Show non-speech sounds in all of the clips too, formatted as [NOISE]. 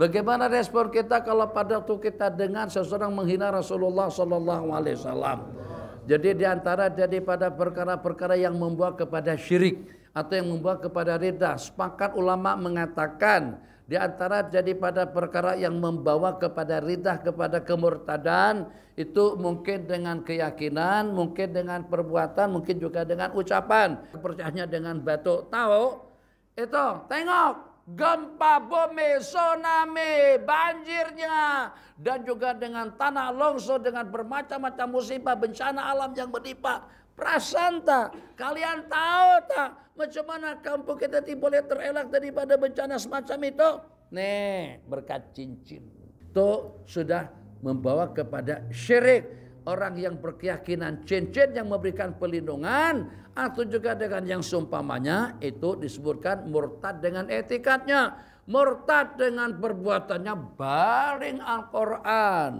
Bagaimana respon kita kalau pada waktu kita dengar seseorang menghina Rasulullah Sallallahu Alaihi Wasallam? Jadi diantara pada perkara-perkara yang membuat kepada syirik atau yang membuat kepada rida, sepakat ulama mengatakan di antara pada perkara yang membawa kepada ridah kepada kemurtadan itu mungkin dengan keyakinan, mungkin dengan perbuatan, mungkin juga dengan ucapan, percayanya dengan batuk tahu itu tengok gempa bumi, tsunami, banjirnya, dan juga dengan tanah longsor, dengan bermacam-macam musibah, bencana alam yang menimpa. Prasanta, kalian tahu tak macam mana kampung kita tidak boleh terelak daripada bencana semacam itu? Nih, berkat cincin. Itu sudah membawa kepada syirik orang yang berkeyakinan cincin yang memberikan pelindungan atau juga dengan yang seumpamanya itu disebutkan murtad dengan etikatnya murtad dengan perbuatannya baring Al-Quran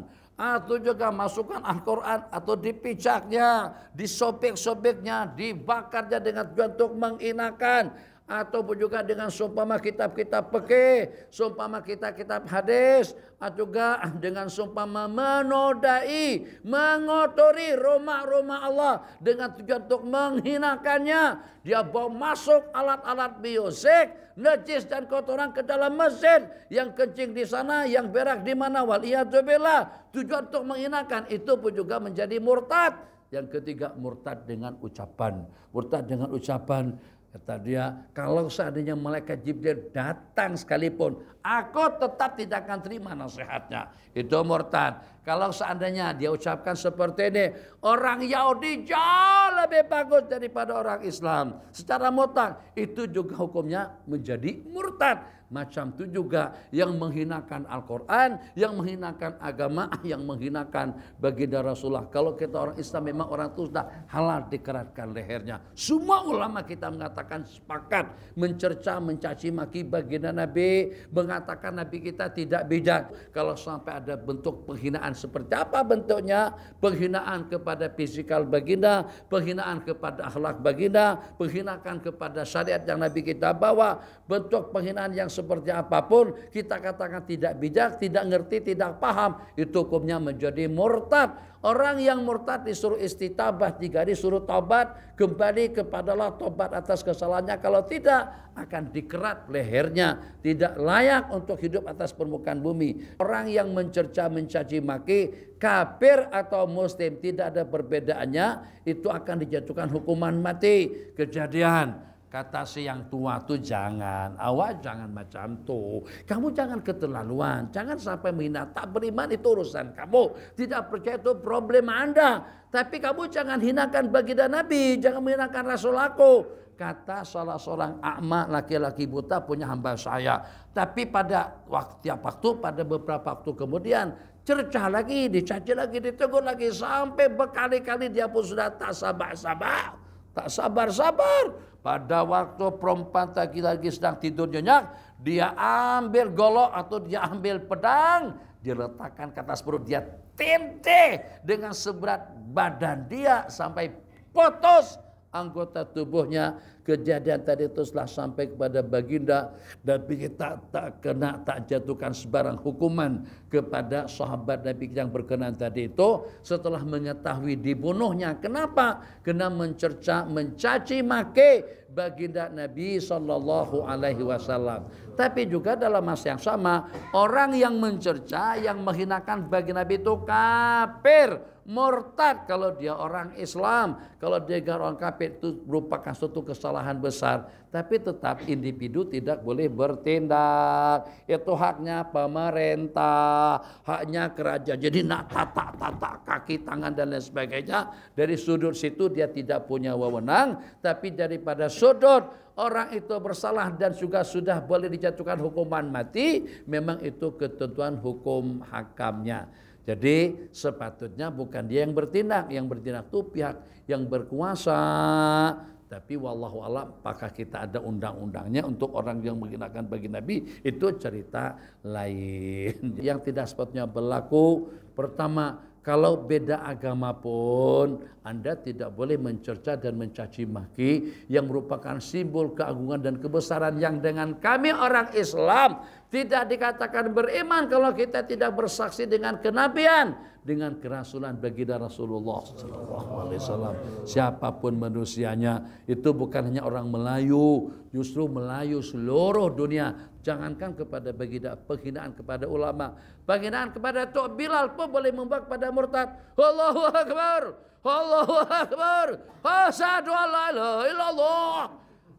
atau juga masukkan Al-Quran atau dipijaknya, disobek-sobeknya, dibakarnya dengan tujuan untuk menginakan ataupun juga dengan sumpama kitab-kitab peke, sumpama kitab-kitab hadis, atau juga dengan sumpama menodai, mengotori rumah-rumah Allah dengan tujuan untuk menghinakannya. Dia bawa masuk alat-alat biosek, najis dan kotoran ke dalam mesin Yang kencing di sana, yang berak di mana, wal waliyadzubillah. Tujuan untuk menghinakan, itu pun juga menjadi murtad. Yang ketiga, murtad dengan ucapan. Murtad dengan ucapan Kata dia, kalau seandainya malaikat Jibril datang sekalipun, aku tetap tidak akan terima nasihatnya. Itu murtad. Kalau seandainya dia ucapkan seperti ini, orang Yahudi jauh lebih bagus daripada orang Islam. Secara mutlak itu juga hukumnya menjadi murtad. Macam itu juga yang menghinakan Al-Quran, yang menghinakan agama, [LAUGHS] yang menghinakan baginda Rasulullah. Kalau kita orang Islam memang orang itu sudah halal dikeratkan lehernya. Semua ulama kita mengatakan sepakat mencerca, mencaci maki baginda Nabi, mengatakan Nabi kita tidak bijak. Kalau sampai ada bentuk penghinaan seperti apa bentuknya? Penghinaan kepada fisikal baginda, penghinaan penghinaan kepada akhlak baginda, penghinaan kepada syariat yang Nabi kita bawa, bentuk penghinaan yang seperti apapun, kita katakan tidak bijak, tidak ngerti, tidak paham, itu hukumnya menjadi murtad. Orang yang murtad disuruh istitabah tiga hari, suruh tobat, kembali kepadalah tobat atas kesalahannya. Kalau tidak, akan dikerat lehernya. Tidak layak untuk hidup atas permukaan bumi. Orang yang mencerca, mencaci maki, kafir atau muslim, tidak ada perbedaannya, itu akan dijatuhkan hukuman mati. Kejadian Kata si yang tua tuh jangan, awak jangan macam tuh. Kamu jangan keterlaluan, jangan sampai menghina. Tak beriman itu urusan kamu. Tidak percaya itu problem Anda. Tapi kamu jangan hinakan baginda Nabi, jangan menghinakan Rasul aku. Kata salah seorang akma laki-laki buta punya hamba saya. Tapi pada waktu tiap waktu, pada beberapa waktu kemudian cercah lagi, dicaci lagi, ditegur lagi sampai berkali-kali dia pun sudah tak sabar-sabar. Tak sabar-sabar. Pada waktu perempuan lagi-lagi sedang tidur nyenyak, dia ambil golok atau dia ambil pedang, diletakkan ke atas perut, dia tente dengan seberat badan dia sampai putus anggota tubuhnya kejadian tadi itu telah sampai kepada baginda dan kita tak kena tak jatuhkan sebarang hukuman kepada sahabat Nabi yang berkenan tadi itu setelah mengetahui dibunuhnya kenapa kena mencerca mencaci maki baginda Nabi Shallallahu Alaihi Wasallam tapi juga dalam masa yang sama orang yang mencerca yang menghinakan baginda Nabi itu kafir murtad kalau dia orang Islam, kalau dia orang kafir itu merupakan suatu kesalahan besar. Tapi tetap individu tidak boleh bertindak. Itu haknya pemerintah, haknya kerajaan. Jadi nak tata tata kaki tangan dan lain sebagainya dari sudut situ dia tidak punya wewenang, tapi daripada sudut orang itu bersalah dan juga sudah boleh dijatuhkan hukuman mati, memang itu ketentuan hukum hakamnya. Jadi sepatutnya bukan dia yang bertindak, yang bertindak itu pihak yang berkuasa. Tapi wallahu alam apakah kita ada undang-undangnya untuk orang yang menghinakan bagi Nabi itu cerita lain. [LAUGHS] Yang tidak sepatutnya berlaku pertama kalau beda agama pun Anda tidak boleh mencerca dan mencaci maki yang merupakan simbol keagungan dan kebesaran yang dengan kami orang Islam tidak dikatakan beriman kalau kita tidak bersaksi dengan kenabian, dengan kerasulan bagi baginda Rasulullah SAW. Siapapun manusianya, itu bukan hanya orang Melayu, justru Melayu seluruh dunia. Jangankan kepada baginda, penghinaan kepada ulama, penghinaan kepada Tok Bilal pun boleh membuat pada murtad. Allahu Akbar, Allahu Akbar, Asadu Allah ilallah.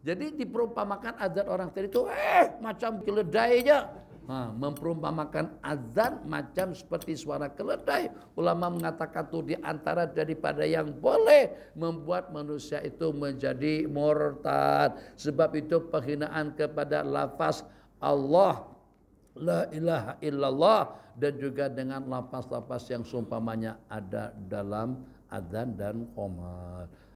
Jadi diperumpamakan azan orang tadi itu eh macam keledainya. Nah, memperumpamakan azan macam seperti suara keledai. Ulama mengatakan itu antara daripada yang boleh membuat manusia itu menjadi murtad. Sebab itu penghinaan kepada lafaz Allah La ilaha illallah dan juga dengan lapas-lapas yang sumpamanya ada dalam adzan dan qomat.